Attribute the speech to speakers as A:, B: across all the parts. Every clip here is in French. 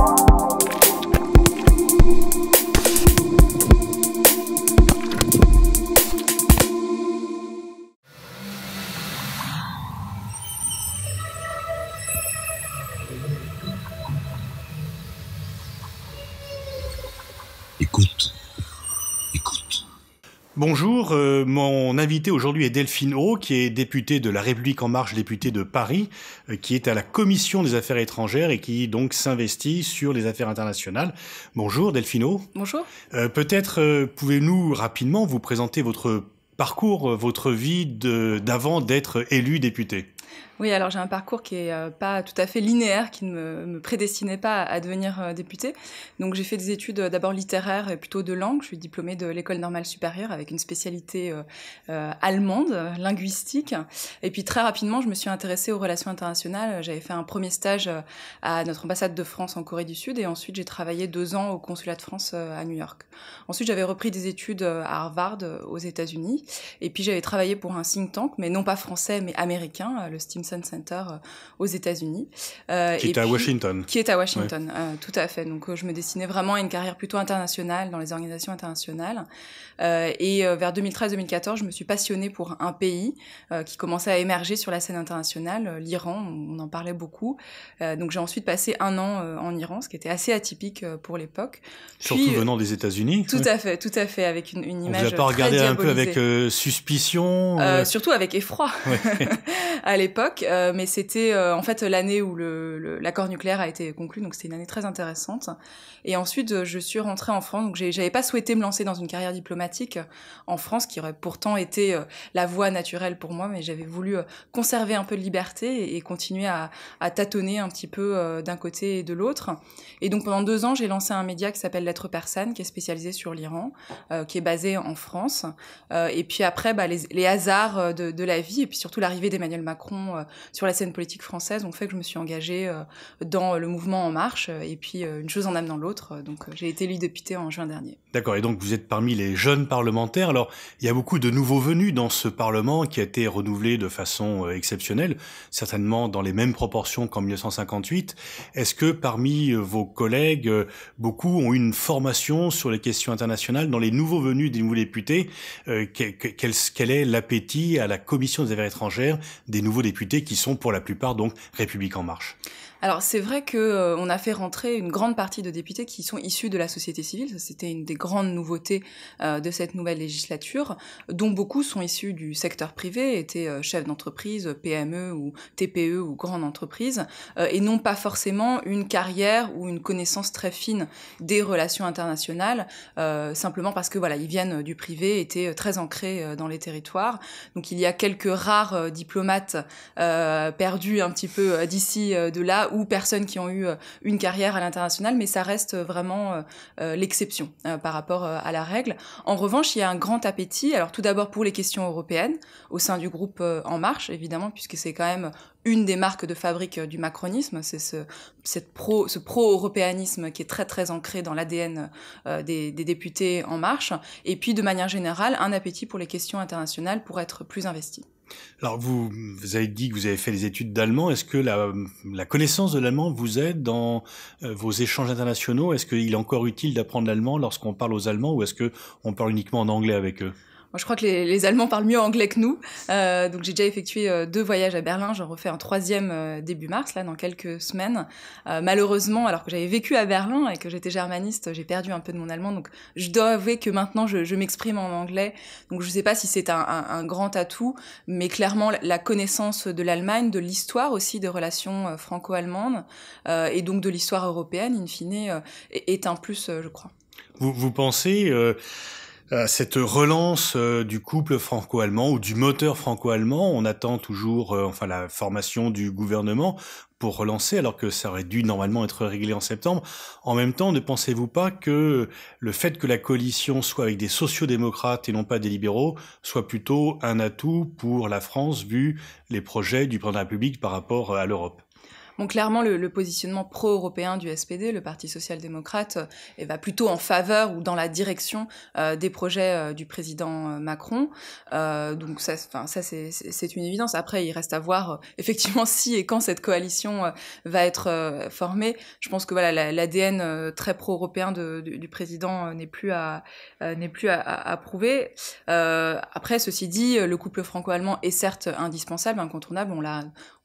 A: Bye. Bonjour, euh, mon invité aujourd'hui est Delphine qui est députée de La République En Marche, députée de Paris, euh, qui est à la Commission des Affaires étrangères et qui donc s'investit sur les affaires internationales. Bonjour Delphine Bonjour. Euh, peut-être pouvez-nous rapidement vous présenter votre parcours, votre vie d'avant d'être élu député
B: oui, alors j'ai un parcours qui est euh, pas tout à fait linéaire, qui ne me, prédestinait pas à, devenir euh, députée. Donc j'ai fait des études euh, d'abord littéraires et plutôt de langue. Je suis diplômée de l'école normale supérieure avec une spécialité allemande, linguistique. Et puis très rapidement, je me suis intéressée aux relations internationales. J'avais fait un premier stage à notre ambassade de France en Corée du Sud et ensuite j'ai travaillé deux ans au consulat de France à New York. Ensuite, j'avais repris des études à Harvard aux États-Unis et puis j'avais travaillé pour un think tank, mais non pas français mais américain, Stimson Center euh, aux États-Unis. Euh, qui est à Washington. Qui est à Washington, euh, tout à fait. Donc je me destinais vraiment à une carrière plutôt internationale dans les organisations internationales. et vers 2013-2014, je me suis passionnée pour un pays qui commençait à émerger sur la scène internationale, l'Iran. On en parlait beaucoup. donc j'ai ensuite passé un an en Iran, ce qui était assez atypique pour l'époque. Surtout venant
A: des États-Unis. Tout à
B: fait, tout à fait, avec une, image. On vous a pas regardé un peu avec
A: suspicion Surtout
B: avec effroi. à l'époque époque, euh, mais c'était euh, en fait l'année où l'accord le, nucléaire a été conclu, donc c'était une année très intéressante. Et ensuite, je suis rentrée en France, donc j'avais pas souhaité me lancer dans une carrière diplomatique en France, qui aurait pourtant été euh, la voie naturelle pour moi, mais j'avais voulu conserver un peu de liberté et, continuer à, tâtonner un petit peu d'un côté et de l'autre. Et donc pendant deux ans, j'ai lancé un média qui s'appelle L'être Persane, qui est spécialisé sur l'Iran, qui est basé en France. et puis après, bah, les, hasards de, de la vie, et puis surtout l'arrivée d'Emmanuel Macron euh, sur la scène politique française ont fait que je me suis engagée euh, dans euh, le mouvement En Marche, et puis une chose en dans l'autre. Donc j'ai été élue députée en juin dernier.
A: D'accord, et donc vous êtes parmi les jeunes parlementaires. Alors il y a beaucoup de nouveaux venus dans ce Parlement qui a été renouvelé de façon exceptionnelle, certainement dans les mêmes proportions qu'en 1958. Est-ce que parmi vos collègues, beaucoup ont une formation sur les questions internationales dans les nouveaux venus des nouveaux députés quel, quel est l'appétit à la Commission des affaires étrangères des nouveaux députés députés qui sont pour la plupart donc République en marche.
B: Alors c'est vrai que euh, on a fait rentrer une grande partie de députés qui sont issus de la société civile. C'était une des grandes nouveautés euh, de cette nouvelle législature, dont beaucoup sont issus du secteur privé, étaient euh, chefs d'entreprise, PME ou TPE ou grandes entreprises, et n'ont pas forcément une carrière ou une connaissance très fine des relations internationales, simplement parce que voilà, ils viennent du privé, étaient très ancrés dans les territoires. Donc il y a quelques rares diplomates perdus un petit peu d'ici de là ou personnes qui ont eu euh, une carrière à l'international, mais ça reste euh, vraiment euh, l'exception par rapport à la règle. En revanche, il y a un grand appétit, alors tout d'abord pour les questions européennes, au sein du groupe En Marche, évidemment, puisque c'est quand même une des marques de fabrique du macronisme, c'est ce, cette pro, ce pro-européanisme qui est très très ancré dans l'ADN des, des, députés En Marche, et puis de manière générale un appétit pour les questions internationales pour être plus investis.
A: Alors vous, avez dit que vous avez fait des études d'allemand. Est-ce que la, la connaissance de l'allemand vous aide dans euh, vos échanges internationaux Est-ce qu'il est encore utile d'apprendre l'allemand lorsqu'on parle aux Allemands ou est-ce qu'on parle uniquement en anglais avec eux
B: moi, je crois que les, les, Allemands parlent mieux anglais que nous. Euh, donc, j'ai déjà effectué euh, deux voyages à Berlin. J'en refais un troisième euh, début mars, là, dans quelques semaines. Euh, malheureusement, alors que j'avais vécu à Berlin et que j'étais germaniste, j'ai perdu un peu de mon allemand. Donc, je dois avouer que maintenant, je, je m'exprime en anglais. Donc, je ne sais pas si c'est un, un, grand atout, mais clairement, la connaissance de l'Allemagne, de l'histoire aussi des relations franco-allemandes et donc de l'histoire européenne, in fine, est, un plus, je crois.
A: Vous, vous pensez euh, cette relance euh, du couple franco-allemand ou du moteur franco-allemand, on attend toujours euh, enfin la formation du gouvernement pour relancer, alors que ça aurait dû normalement être réglé en septembre. En même temps, ne pensez-vous pas que le fait que la coalition soit avec des sociodémocrates et non pas des libéraux soit plutôt un atout pour la France vu les projets du président de la République par rapport à l'Europe
B: donc, clairement, le, positionnement pro-européen du SPD, le Parti social-démocrate, euh, va plutôt en faveur ou dans la direction euh, des projets euh, du président Macron. donc ça, c'est une évidence. Après, il reste à voir effectivement si et quand cette coalition va être formée. Je pense que voilà, l'ADN très pro-européen du président n'est plus à n'est plus à, à prouver. après, ceci dit, le couple franco-allemand est certes indispensable, incontournable. On l'a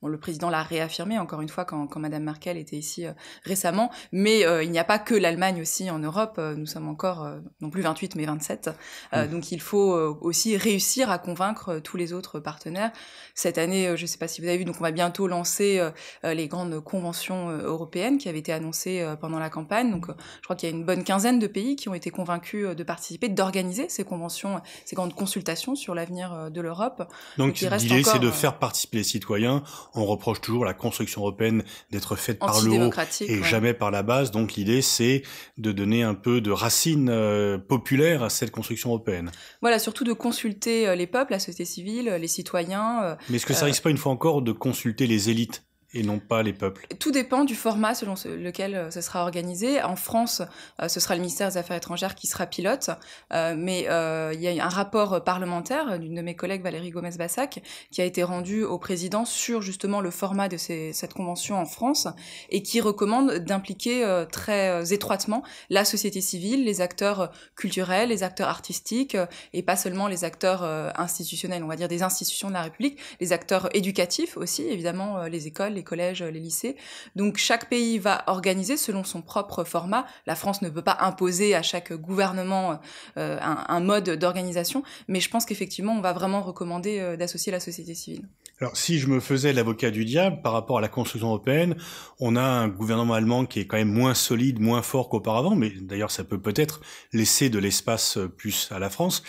B: le président l'a réaffirmé encore une fois quand, quand Madame Merkel était ici euh, récemment, mais euh, il n'y a pas que l'Allemagne aussi en Europe. Euh, nous sommes encore non plus 28 mais 27, mm. donc il faut aussi réussir à convaincre tous les autres partenaires. Cette année, je ne sais pas si vous avez vu, donc on va bientôt lancer les grandes conventions européennes qui avaient été annoncées pendant la campagne. Donc je crois qu'il y a une bonne quinzaine de pays qui ont été convaincus de participer, d'organiser ces conventions, ces grandes consultations sur l'avenir de l'Europe. Donc l'idée c'est de faire
A: participer les citoyens on reproche toujours la construction européenne d'être faite par le haut et jamais par la base. Donc l'idée, c'est de donner un peu de racines euh, populaires à cette construction européenne.
B: Voilà, surtout de consulter euh, les peuples, la société civile, euh, les citoyens. Mais est-ce que ça risque
A: pas une fois encore de consulter les élites et non pas les peuples
B: Tout dépend du format selon lequel euh, ce sera organisé. En France, euh, ce sera le ministère des Affaires étrangères qui sera pilote, euh, mais il y a un rapport parlementaire d'une de mes collègues, Valérie Gomez-Bassac, qui a été rendu au président sur justement le format de cette convention en France et qui recommande d'impliquer très étroitement la société civile, les acteurs culturels, les acteurs artistiques et pas seulement les acteurs institutionnels, on va dire des institutions de la République, les acteurs éducatifs aussi, évidemment les écoles, les collèges, euh, les lycées. Donc chaque pays va organiser selon son propre format. La France ne peut pas imposer à chaque gouvernement euh, un, mode d'organisation, mais je pense qu'effectivement, on va vraiment recommander euh, d'associer la société civile.
A: Alors, si je me faisais l'avocat du diable par rapport à la construction européenne, on a un gouvernement allemand qui est quand même moins solide, moins fort qu'auparavant, mais d'ailleurs ça peut peut-être laisser de l'espace euh, plus à la France.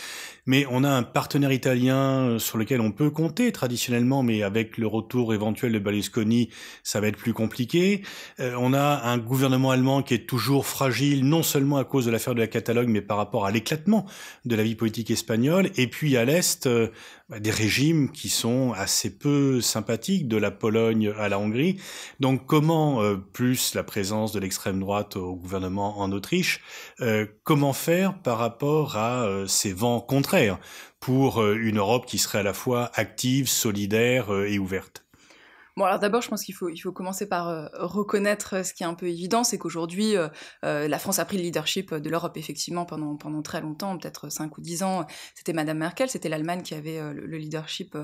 A: Mais on a un partenaire italien euh, sur lequel on peut compter traditionnellement, mais avec le retour éventuel de Berlusconi, ça va être plus compliqué. Euh, on a un gouvernement allemand qui est toujours fragile, non seulement à cause de l'affaire de la Catalogue, mais par rapport à l'éclatement de la vie politique espagnole. Et puis à l'est, bah, des régimes qui sont assez peu sympathique de la Pologne à la Hongrie. Donc comment, euh, plus la présence de l'extrême droite au gouvernement en Autriche, euh, comment faire par rapport à euh, ces vents contraires pour une Europe qui serait à la fois active, solidaire et ouverte
B: Bon, alors d'abord, je pense qu'il faut, il faut commencer par euh, reconnaître euh, ce qui est un peu évident, c'est qu'aujourd'hui, euh, la France a pris le leadership de l'Europe, effectivement, pendant, pendant très longtemps, peut-être 5 ou 10 ans. C'était Madame Merkel, c'était l'Allemagne qui avait le leadership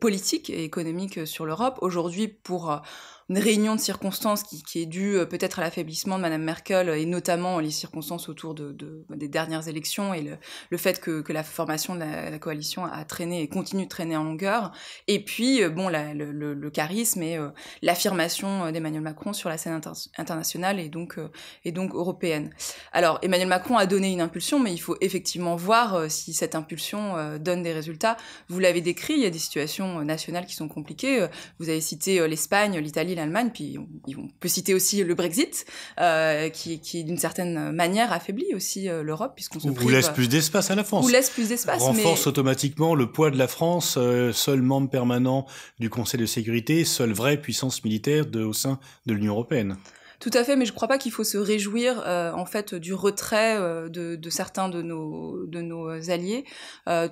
B: politique et économique sur l'Europe. Aujourd'hui, pour une réunion de circonstances qui, qui est due euh, peut-être à l'affaiblissement de Madame Merkel et notamment les circonstances autour de, de des dernières élections et le, le fait que, la formation de la, coalition a traîné et continue de traîner en longueur. Et puis, euh, bon, le, le, charisme et euh, l'affirmation d'Emmanuel Macron sur la scène internationale et donc, et donc européenne. Alors, Emmanuel Macron a donné une impulsion, mais il faut effectivement voir si cette impulsion donne des résultats. Vous l'avez décrit, il y a des situations nationales qui sont compliquées. Vous avez cité l'Espagne, l'Italie, Allemagne, puis on, peut citer aussi le Brexit, euh, qui, qui d'une certaine manière affaiblit aussi euh, l'Europe, puisqu'on se laisse plus
A: d'espace à la France. Ou laisse
B: plus d'espace. Renforce
A: automatiquement le poids de la France, euh, seul membre permanent du Conseil de sécurité, seule vraie puissance militaire au sein de l'Union européenne.
B: Tout à fait, mais je ne crois pas qu'il faut se réjouir en fait du retrait de, certains de nos, de nos alliés,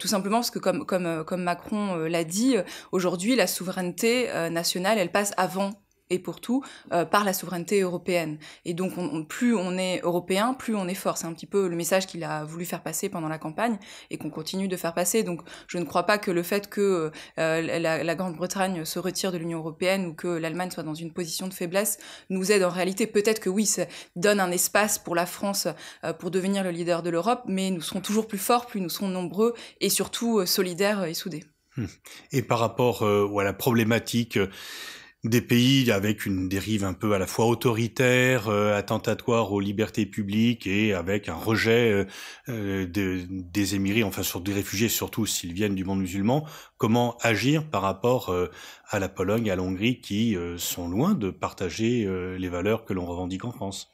B: tout simplement parce que comme, comme, comme Macron l'a dit, aujourd'hui la souveraineté nationale elle passe avant et pour tout euh, par la souveraineté européenne. Et donc, on, plus on est européen, plus on est fort. C'est un petit peu le message qu'il a voulu faire passer pendant la campagne et qu'on continue de faire passer. Donc, je ne crois pas que le fait que euh, la, Grande-Bretagne se retire de l'Union européenne ou que l'Allemagne soit dans une position de faiblesse nous aide en réalité. Peut-être que oui, ça donne un espace pour la France euh, pour devenir le leader de l'Europe, mais nous serons toujours plus forts, plus nous serons nombreux et surtout solidaires et soudés.
A: Hum. Et par rapport à la problématique des pays avec une dérive un peu à la fois autoritaire, euh, attentatoire aux libertés publiques et avec un rejet euh, euh, des émirés, enfin sur des réfugiés surtout s'ils viennent du monde musulman, comment agir par rapport à la Pologne, à l'Hongrie qui sont loin de partager les valeurs que l'on revendique en France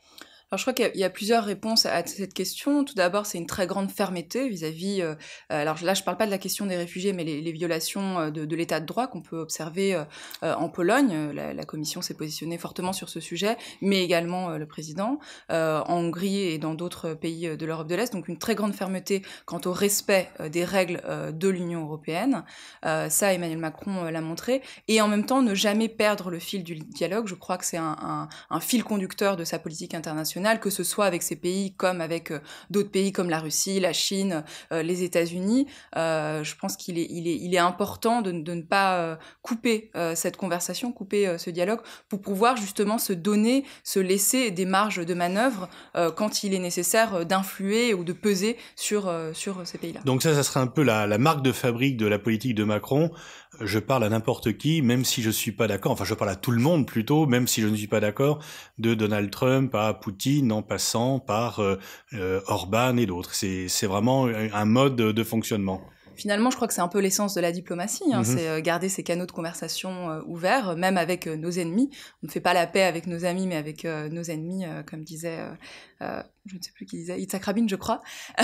B: alors je crois qu'il y, a plusieurs réponses à cette question. Tout d'abord, c'est une très grande fermeté vis-à-vis. Euh, alors là, je ne parle pas de la question des réfugiés, mais les, violations euh, de, l'état de droit qu'on peut observer euh, en Pologne. La, Commission s'est positionnée fortement sur ce sujet, mais également le président en Hongrie et dans d'autres pays de l'Europe de l'Est. Donc une très grande fermeté quant au respect des règles de l'Union européenne. ça, Emmanuel Macron l'a montré. Et en même temps, ne jamais perdre le fil du dialogue. Je crois que c'est un fil conducteur de sa politique internationale que ce soit avec ces pays comme avec euh, d'autres pays comme la Russie, la Chine, euh, les États-Unis. Euh, je pense qu'il est, il est, important de, ne pas couper cette conversation, couper ce dialogue, pour pouvoir justement se donner, se laisser des marges de manœuvre quand il est nécessaire d'influer ou de peser sur, sur ces pays-là.
A: Donc ça, ça serait un peu la, la marque de fabrique de la politique de Macron je parle à n'importe qui, même si je ne suis pas d'accord, enfin je parle à tout le monde plutôt, même si je ne suis pas d'accord, de Donald Trump à Poutine en passant par euh, euh, Orban et d'autres. C'est vraiment un mode de fonctionnement
B: finalement, je crois que c'est un peu l'essence de la diplomatie. Hein. Mm-hmm. C'est euh, garder ces canaux de conversation ouverts, même avec nos ennemis. On ne fait pas la paix avec nos amis, mais avec nos ennemis, comme disait euh, je ne sais plus qui disait, Itzhak Rabin, je crois.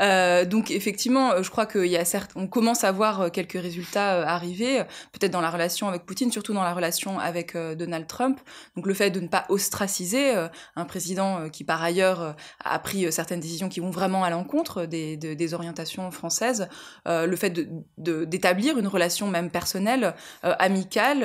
B: Euh, donc effectivement, euh, je crois qu'il y a certes, on commence à voir quelques résultats arriver, peut-être dans la relation avec Poutine, surtout dans la relation avec Donald Trump. Donc le fait de ne pas ostraciser un président qui par ailleurs a pris certaines décisions qui vont vraiment à l'encontre des, orientations françaises, le fait d'établir une relation même personnelle, amicale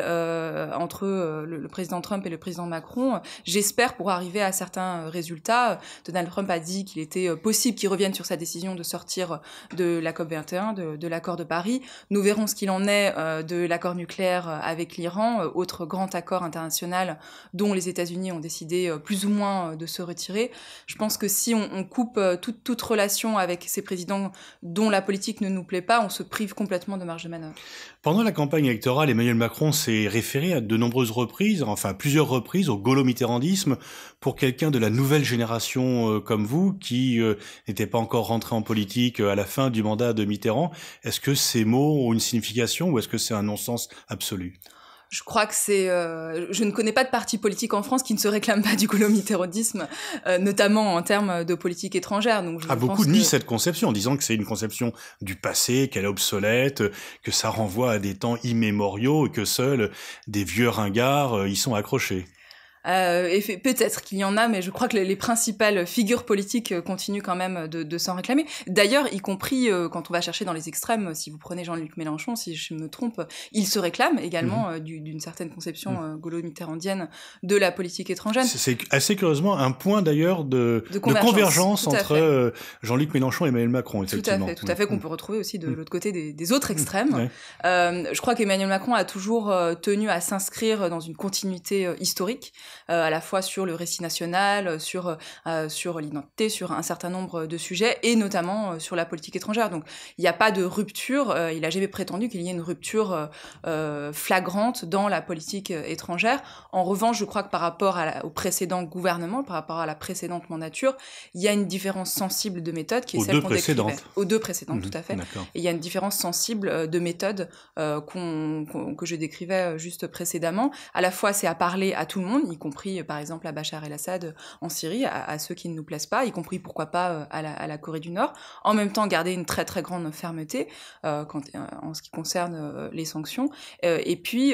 B: entre le président Trump et le président Macron, j'espère pour arriver à certains résultats euh, Donald Trump a dit qu'il était euh, possible qu'il revienne sur sa décision de sortir euh, de la COP 21, de, l'accord de Paris. Nous verrons ce qu'il en est de l'accord nucléaire avec l'Iran, autre grand accord international dont les États-Unis ont décidé plus ou moins de se retirer. Je pense que si on, coupe toute, relation avec ces présidents dont la politique ne nous plaît pas, on se prive complètement de marge de manœuvre.
A: Pendant la campagne électorale, Emmanuel Macron s'est référé à de nombreuses reprises, enfin plusieurs reprises, au gaulo pour quelqu'un de la nouvelle génération euh, comme vous, qui euh, n'était pas encore rentré en politique euh, à la fin du mandat de Mitterrand, est-ce que ces mots ont une signification ou est-ce que c'est un non-sens absolu
B: je crois que c'est. je ne connais pas de parti politique en France qui ne se réclame pas du colomitérodisme, notamment en termes de politique étrangère. Donc, je ah, beaucoup nient
A: cette conception, en disant que c'est une conception du passé, qu'elle est obsolète, que ça renvoie à des temps immémoriaux et que seuls des vieux ringards y sont accrochés.
B: Euh, peut-être qu'il y en a, mais je crois que les, principales figures politiques euh, continuent quand même de, de s'en réclamer. D'ailleurs, y compris euh, quand on va chercher dans les extrêmes, euh, si vous prenez Jean-Luc Mélenchon, si je me trompe, il se réclame également mhm. d'une certaine conception mhm. gaulo-mitterrandienne de la politique étrangère. C'est
A: assez curieusement un point d'ailleurs de, de, convergence, entre Jean-Luc Mélenchon et Emmanuel Macron. Tout à fait, tout à fait, qu'on mhm. peut
B: retrouver aussi de l'autre côté des, des, autres extrêmes. je crois qu'Emmanuel Macron a toujours tenu à s'inscrire dans une continuité historique. Euh, à la fois sur le récit national, euh, sur, euh, sur l'identité, sur un certain nombre de sujets, et notamment sur la politique étrangère. Donc il n'y a pas de rupture, il a jamais prétendu qu'il y ait une rupture flagrante dans la politique étrangère. En revanche, je crois que par rapport à au précédent gouvernement, par rapport à la précédente mandature, il y a une différence sensible de méthode qui est aux celle qu'on décrivait. Aux deux précédentes, mmh, tout à fait. il y a une différence sensible de méthode qu'on, qu'on, que je décrivais juste précédemment. À la fois, c'est à parler à tout le monde, compris euh, par exemple à Bachar el-Assad euh, en Syrie, à, ceux qui ne nous plaisent pas, y compris pourquoi pas euh, à la, Corée du Nord. En même temps, garder une très très grande fermeté en ce qui concerne les sanctions, et puis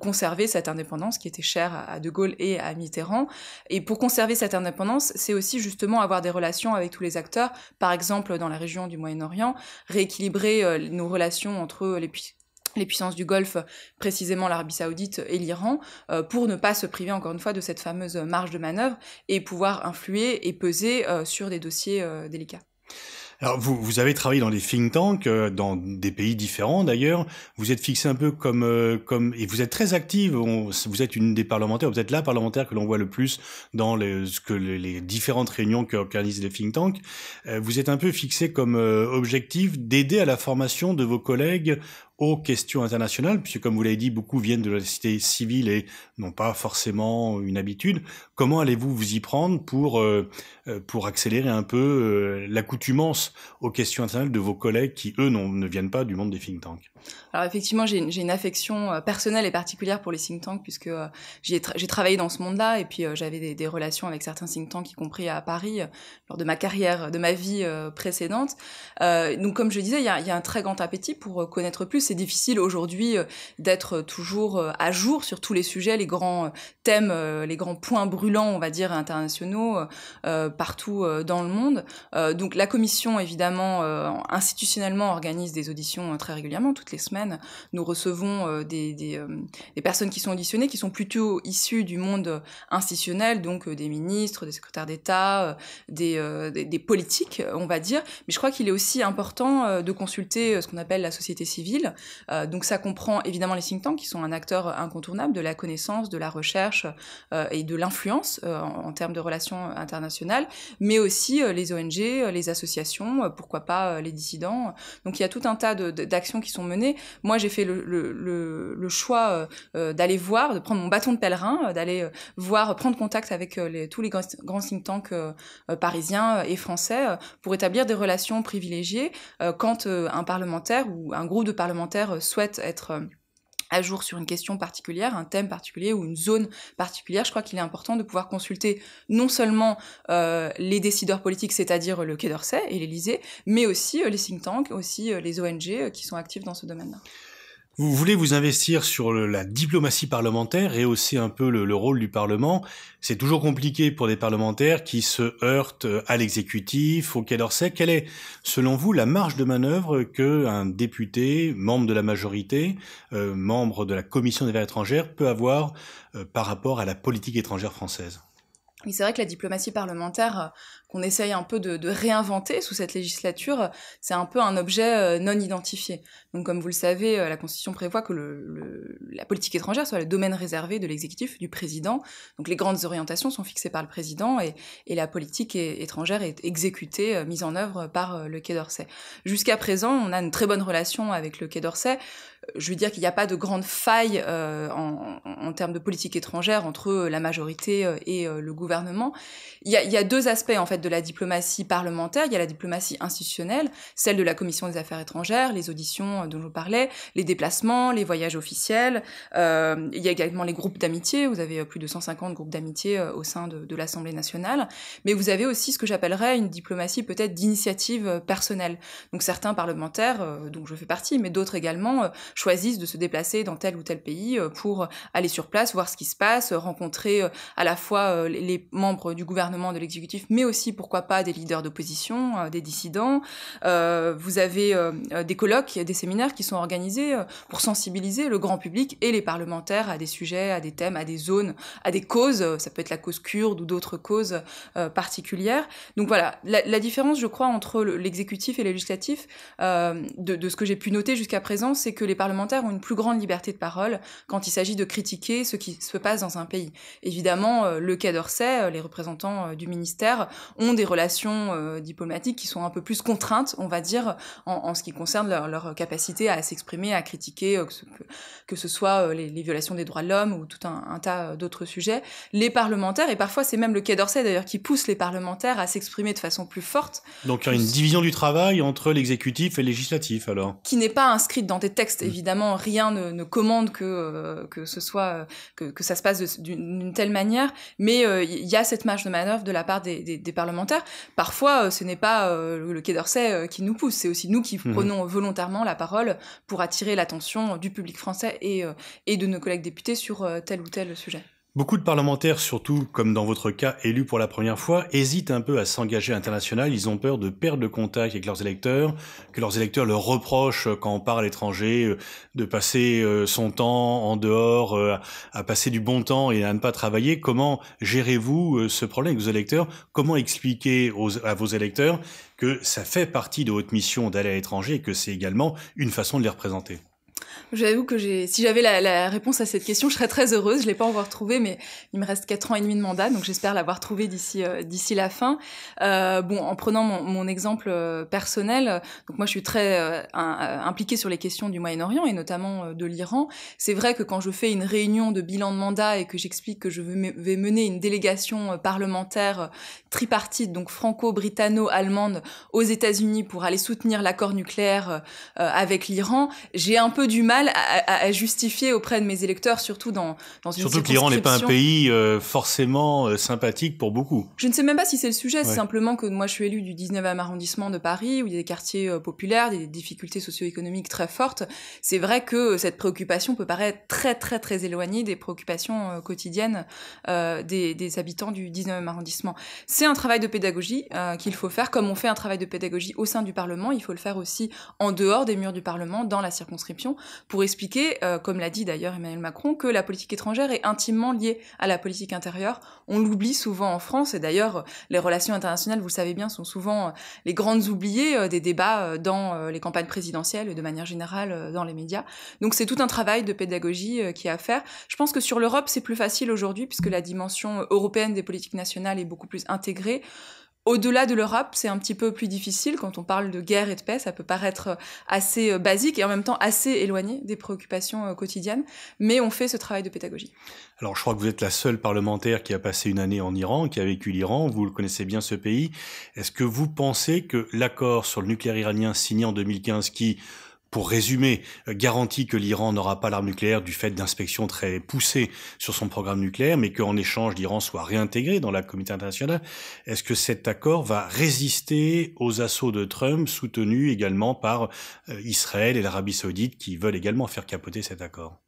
B: conserver cette indépendance qui était chère à, De Gaulle et à Mitterrand. Et pour conserver cette indépendance, c'est aussi justement avoir des relations avec tous les acteurs, par exemple dans la région du Moyen-Orient, rééquilibrer nos relations entre les puissances les puissances du Golfe, précisément l'Arabie saoudite et l'Iran, euh, pour ne pas se priver encore une fois de cette fameuse marge de manœuvre et pouvoir influer et peser euh, sur des dossiers euh, délicats.
A: Alors vous, vous, avez travaillé dans des think tanks, dans des pays différents d'ailleurs. Vous êtes fixé un peu comme comme et vous êtes très active. vous êtes une des parlementaires, vous êtes la parlementaire que l'on voit le plus dans les, que les, les différentes réunions qu'organisent les think tanks. vous êtes un peu fixé comme objectif d'aider à la formation de vos collègues aux questions internationales, puisque comme vous l'avez dit, beaucoup viennent de la société civile et n'ont pas forcément une habitude. Comment allez-vous vous y prendre pour, euh, euh, pour accélérer un peu euh, l'accoutumance aux questions internationales de vos collègues qui, eux, ne viennent pas du monde des think tanks
B: alors effectivement, j'ai une, une, affection euh, personnelle et particulière pour les think tanks puisque euh, j'ai travaillé dans ce monde-là et puis euh, j'avais des, des, relations avec certains think tanks, y compris à Paris, lors de ma carrière, de ma vie précédente. donc comme je disais, il y a, y a, un très grand appétit pour connaître plus. C'est difficile aujourd'hui d'être toujours à jour sur tous les sujets, les grands thèmes, les grands points brûlants, on va dire, internationaux, partout dans le monde. donc la commission, évidemment, institutionnellement, organise des auditions très régulièrement, toutes les semaines, nous recevons euh, euh, des, personnes qui sont auditionnées, qui sont plutôt issues du monde euh, institutionnel, donc des ministres, des secrétaires d'État, des, politiques, on va dire. Mais je crois qu'il est aussi important de consulter ce qu'on appelle la société civile. donc ça comprend évidemment les think tanks, qui sont un acteur incontournable de la connaissance, de la recherche et de l'influence en, en, termes de relations internationales, mais aussi les ONG, les associations, pourquoi pas les dissidents. Donc il y a tout un tas d'actions qui sont menées moi, j'ai fait le, choix euh, euh, d'aller voir, de prendre mon bâton de pèlerin, euh, d'aller voir, prendre contact avec tous les grands, grands think tanks parisiens et français pour établir des relations privilégiées quand un parlementaire ou un groupe de parlementaires souhaite être à jour sur une question particulière, un thème particulier ou une zone particulière, je crois qu'il est important de pouvoir consulter non seulement euh, les décideurs politiques, c'est-à-dire le Quai d'Orsay et l'Élysée, mais aussi euh, les think tanks, aussi euh, les ONG qui sont actives dans ce domaine-là.
A: Vous voulez vous investir sur la diplomatie parlementaire et aussi un peu le, rôle du Parlement. C'est toujours compliqué pour des parlementaires qui se heurtent à l'exécutif, au Quai d'Orsay. Quelle est, selon vous, la marge de manœuvre que un député, membre de la majorité, euh, membre de la Commission des Affaires étrangères, peut avoir euh, par rapport à la politique étrangère française
B: c'est vrai que la diplomatie parlementaire, euh, qu'on essaye un peu de, réinventer sous cette législature, c'est un peu un objet euh, non identifié. Donc, comme vous le savez, euh, la Constitution prévoit que le, la politique étrangère soit le domaine réservé de l'exécutif, du président. Donc, les grandes orientations sont fixées par le président et, et la politique étrangère est exécutée, euh, mise en œuvre par le Quai d'Orsay. Jusqu'à présent, on a une très bonne relation avec le Quai d'Orsay je veux dire qu'il n'y a pas de grande faille en, termes de politique étrangère entre la majorité et le gouvernement. Il y, a, il y, a, deux aspects en fait de la diplomatie parlementaire, il y a la diplomatie institutionnelle, celle de la commission des affaires étrangères, les auditions euh, dont je vous parlais, les déplacements, les voyages officiels. Euh, il y a également les groupes d'amitié. Vous avez euh, plus de 150 groupes d'amitié au sein de, l'Assemblée nationale. Mais vous avez aussi ce que j'appellerais une diplomatie peut-être d'initiative personnelle. Donc certains parlementaires, dont je fais partie, mais d'autres également, choisissent de se déplacer dans tel ou tel pays pour aller sur place, voir ce qui se passe, rencontrer à la fois les membres du gouvernement, de l'exécutif, mais aussi pourquoi pas, des leaders d'opposition, euh, des dissidents. Euh, vous avez euh, des colloques, des séminaires qui sont organisés pour sensibiliser le grand public et les parlementaires à des sujets, à des thèmes, à des zones, à des causes. Ça peut être la cause kurde ou d'autres causes particulières. Donc voilà, la, différence, je crois, entre l'exécutif et le législatif, de, ce que j'ai pu noter jusqu'à présent, c'est que les parlementaires ont une plus grande liberté de parole quand il s'agit de critiquer ce qui se passe dans un pays. Évidemment, le Quai d'Orsay, les représentants du ministère, ont des relations euh, diplomatiques qui sont un peu plus contraintes, on va dire, en, ce qui concerne leur, capacité à s'exprimer, à critiquer, euh, que, ce, soit euh, les, violations des droits de l'homme ou tout un, tas d'autres sujets. Les parlementaires, et parfois c'est même le Quai d'Orsay d'ailleurs qui pousse les parlementaires à s'exprimer de façon plus forte.
A: Donc il y a une division du travail entre l'exécutif et le législatif alors
B: Qui n'est pas inscrite dans des textes, mm. évidemment, rien ne, commande que, que ce soit, que, ça se passe d'une telle manière, mais il y a cette marge de manœuvre de la part des, des parlementaires parfois euh, ce n'est pas euh, le Quai d'Orsay euh, qui nous pousse, c'est aussi nous qui mhm. prenons volontairement la parole pour attirer l'attention du public français et, et de nos collègues députés sur tel ou tel sujet.
A: Beaucoup de parlementaires, surtout comme dans votre cas élus pour la première fois, hésitent un peu à s'engager à international. Ils ont peur de perdre le contact avec leurs électeurs, que leurs électeurs leur reprochent euh, quand on part à l'étranger euh, de passer euh, son temps en dehors, à passer du bon temps et à ne pas travailler. Comment gérez-vous ce problème avec vos électeurs Comment expliquer à vos électeurs que ça fait partie de votre mission d'aller à l'étranger et que c'est également une façon de les représenter
B: J'avoue que j'ai, si j'avais la, réponse à cette question, je serais très heureuse. Je l'ai pas encore trouvée, mais il me reste quatre ans et demi de mandat, donc j'espère l'avoir trouvée d'ici euh, d'ici la fin. Euh, bon, en prenant mon, mon exemple euh, personnel, donc moi je suis très euh, impliquée sur les questions du Moyen-Orient et notamment de l'Iran. C'est vrai que quand je fais une réunion de bilan de mandat et que j'explique que je vais mener une délégation parlementaire tripartite, donc franco-britanno-allemande, aux États-Unis pour aller soutenir l'accord nucléaire avec l'Iran, j'ai un peu du mal à, justifier auprès de mes électeurs, surtout dans, une une Surtout que l'Iran n'est pas un pays
A: euh, forcément euh, sympathique pour beaucoup.
B: Je ne sais même pas si c'est le sujet, c'est simplement que moi je suis élue du 19e arrondissement de Paris, où il y a des quartiers euh, populaires, des difficultés socio-économiques très fortes. C'est vrai que cette préoccupation peut paraître très très très éloignée des préoccupations quotidiennes des, des, habitants du 19e arrondissement. C'est un travail de pédagogie qu'il faut faire, comme on fait un travail de pédagogie au sein du Parlement, il faut le faire aussi en dehors des murs du Parlement, dans la circonscription, pour expliquer, euh, comme l'a dit d'ailleurs Emmanuel Macron, que la politique étrangère est intimement liée à la politique intérieure. On l'oublie souvent en France, et d'ailleurs les relations internationales, vous le savez bien, sont souvent euh, les grandes oubliées euh, des débats dans les campagnes présidentielles et de manière générale dans les médias. Donc c'est tout un travail de pédagogie qui est à faire. Je pense que sur l'Europe, c'est plus facile aujourd'hui, puisque la dimension européenne des politiques nationales est beaucoup plus intégrée. Au-delà de l'Europe, c'est un petit peu plus difficile. Quand on parle de guerre et de paix, ça peut paraître euh, assez euh, basique et en même temps assez éloigné des préoccupations euh, quotidiennes. Mais on fait ce travail de pédagogie.
A: Alors, je crois que vous êtes la seule parlementaire qui a passé une année en Iran, qui a vécu l'Iran. Vous le connaissez bien, ce pays. Est-ce que vous pensez que l'accord sur le nucléaire iranien signé en 2015, qui pour résumer, euh, garantie que l'Iran n'aura pas l'arme nucléaire du fait d'inspections très poussées sur son programme nucléaire, mais qu'en échange, l'Iran soit réintégré dans la communauté internationale, est-ce que cet accord va résister aux assauts de Trump, soutenus également par euh, Israël et l'Arabie saoudite, qui veulent également faire capoter cet accord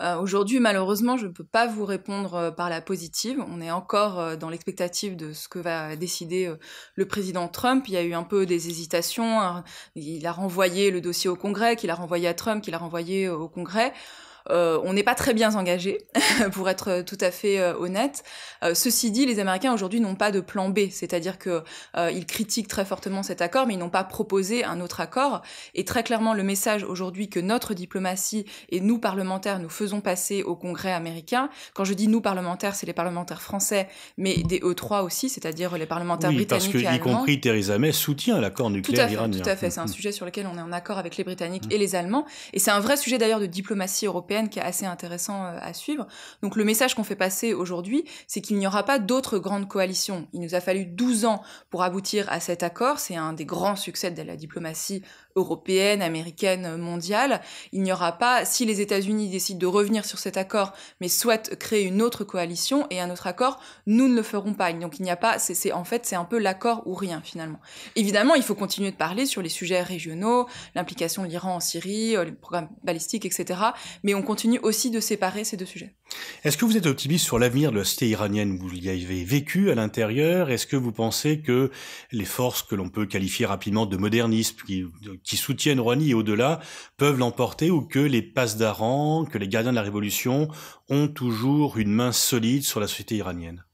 B: euh, aujourd'hui, malheureusement, je ne peux pas vous répondre euh, par la positive. On est encore euh, dans l'expectative de ce que va décider le président Trump. Il y a eu un peu des hésitations. Hein. Il a renvoyé le dossier au Congrès, qu'il a renvoyé à Trump, qu'il a renvoyé au Congrès. Euh, on n'est pas très bien engagé, pour être tout à fait euh, honnête. Euh, ceci dit, les Américains aujourd'hui n'ont pas de plan B, c'est-à-dire qu'ils critiquent très fortement cet accord, mais ils n'ont pas proposé un autre accord. Et très clairement, le message aujourd'hui que notre diplomatie et nous parlementaires nous faisons passer au Congrès américain. Quand je dis nous parlementaires, c'est les parlementaires français, mais des E3 aussi, c'est-à-dire les parlementaires britanniques parce que, Y compris
A: Theresa May soutient l'accord nucléaire iranien. Tout à fait, mm, c'est un mm. sujet
B: sur lequel on est en accord avec les Britanniques mm. et les Allemands, et c'est un vrai sujet d'ailleurs de diplomatie européenne qui est assez intéressant euh, à suivre. Donc le message qu'on fait passer aujourd'hui, c'est qu'il n'y aura pas d'autres grandes coalitions. Il nous a fallu 12 ans pour aboutir à cet accord. C'est un des grands succès de la diplomatie européenne, américaine, euh, mondiale. Il n'y aura pas, si les États-Unis décident de revenir sur cet accord, mais souhaitent créer une autre coalition et un autre accord, nous ne le ferons pas. Donc il n'y a pas, c'est en fait, c'est un peu l'accord ou rien finalement. Évidemment, il faut continuer de parler sur les sujets régionaux, l'implication de l'Iran en Syrie, euh, les programmes balistiques, etc. Mais on on continue aussi de séparer ces deux sujets.
A: Est-ce que vous êtes optimiste sur l'avenir de la société iranienne Vous y avez vécu à l'intérieur. Est-ce que vous pensez que les forces que l'on peut qualifier rapidement de modernisme, qui, qui soutiennent Rouhani et au-delà, peuvent l'emporter ou que les passes d'Aran, que les gardiens de la révolution ont toujours une main solide sur la société iranienne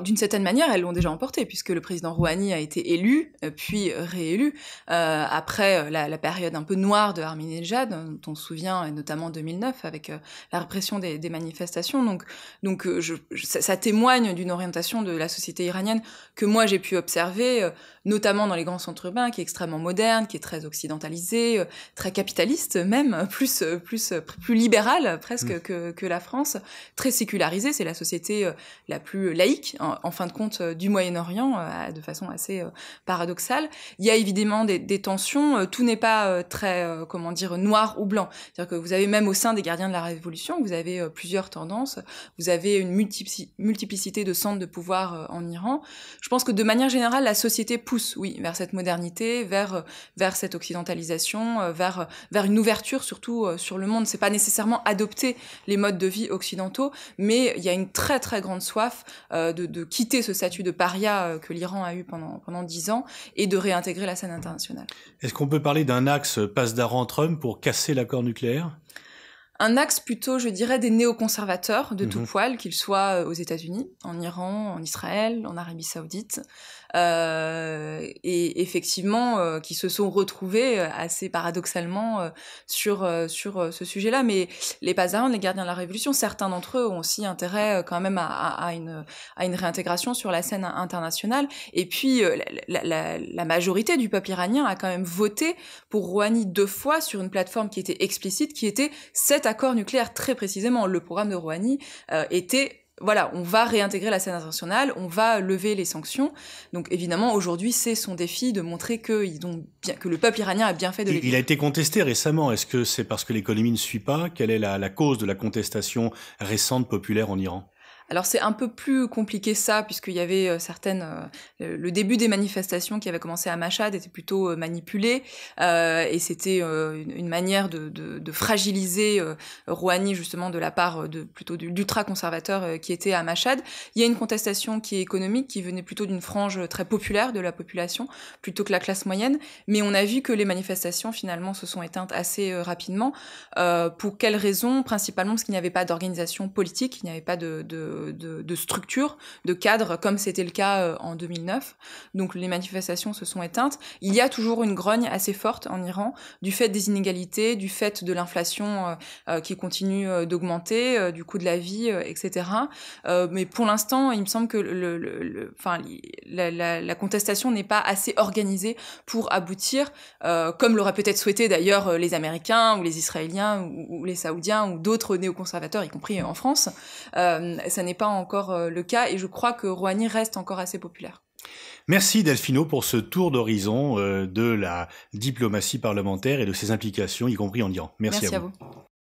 B: d'une certaine manière, elles l'ont déjà emporté, puisque le président Rouhani a été élu, euh, puis réélu, euh, après euh, la, période un peu noire de Ahmadinejad, dont on se souvient, et notamment 2009, avec la répression des, manifestations. Donc, donc je, ça, témoigne d'une orientation de la société iranienne que moi j'ai pu observer, notamment dans les grands centres urbains, qui est extrêmement moderne, qui est très occidentalisée, très capitaliste même, plus, plus, plus libérale presque mmh. que, que la France, très sécularisée, c'est la société la plus laïque en, fin de compte, euh, du Moyen-Orient, euh, de façon assez euh, paradoxale. Il y a évidemment des, tensions. Tout n'est pas très, comment dire, noir ou blanc. C'est-à-dire que vous avez même au sein des gardiens de la Révolution, vous avez plusieurs tendances. Vous avez une multiplicité de centres de pouvoir en Iran. Je pense que de manière générale, la société pousse, oui, vers cette modernité, vers vers cette occidentalisation, vers vers une ouverture surtout sur le monde. C'est pas nécessairement adopter les modes de vie occidentaux, mais il y a une très très grande soif de de, quitter ce statut de paria euh, que l'Iran a eu pendant pendant dix ans et de réintégrer la scène internationale.
A: Est-ce qu'on peut parler d'un axe passe-d'art Pasdaran-Trump pour casser l'accord nucléaire
B: un axe plutôt, je dirais, des néoconservateurs de mhm. tout poil, qu'ils soient euh, aux États-Unis, en Iran, en Israël, en Arabie Saoudite, euh, et effectivement euh, qui se sont retrouvés euh, assez paradoxalement sur sur ce sujet-là. Mais les Pazaran, les gardiens de la Révolution, certains d'entre eux ont aussi intérêt quand même à, à, à, une à une réintégration sur la scène internationale. Et puis la, la, la majorité du peuple iranien a quand même voté pour Rouhani deux fois sur une plateforme qui était explicite, qui était cet accord nucléaire très précisément. Le programme de Rouhani était voilà, on va réintégrer la scène internationale, on va lever les sanctions. Donc évidemment, aujourd'hui, c'est son défi de montrer que, le peuple iranien a bien fait de les... Il
A: a été contesté récemment. Est-ce que c'est parce que l'économie ne suit pas Quelle est la cause de la contestation récente populaire en Iran
B: alors c'est un peu plus compliqué ça, puisqu'il y avait euh, certaines... Euh, le début des manifestations qui avaient commencé à Machad était plutôt euh, manipulé, et c'était une, manière de, de fragiliser Rouhani justement de la part de plutôt d'ultra-conservateurs qui était à Machad. Il y a une contestation qui est économique, qui venait plutôt d'une frange très populaire de la population, plutôt que la classe moyenne, mais on a vu que les manifestations finalement se sont éteintes assez rapidement. pour quelles raisons Principalement parce qu'il n'y avait pas d'organisation politique, il n'y avait pas de, de de, de, structure, de cadre, comme c'était le cas euh, en 2009. Donc les manifestations se sont éteintes. Il y a toujours une grogne assez forte en Iran du fait des inégalités, du fait de l'inflation euh, euh, qui continue d'augmenter, du coût de la vie, etc. mais pour l'instant, il me semble que la, contestation n'est pas assez organisée pour aboutir, comme l'auraient peut-être souhaité d'ailleurs les Américains ou les Israéliens ou, les Saoudiens ou d'autres néoconservateurs, y compris en France n'est pas encore euh, le cas et je crois que Rouhani reste encore assez populaire.
A: Merci Delphino pour ce tour d'horizon euh, de la diplomatie parlementaire et de ses implications, y compris en Iran. Merci, À vous.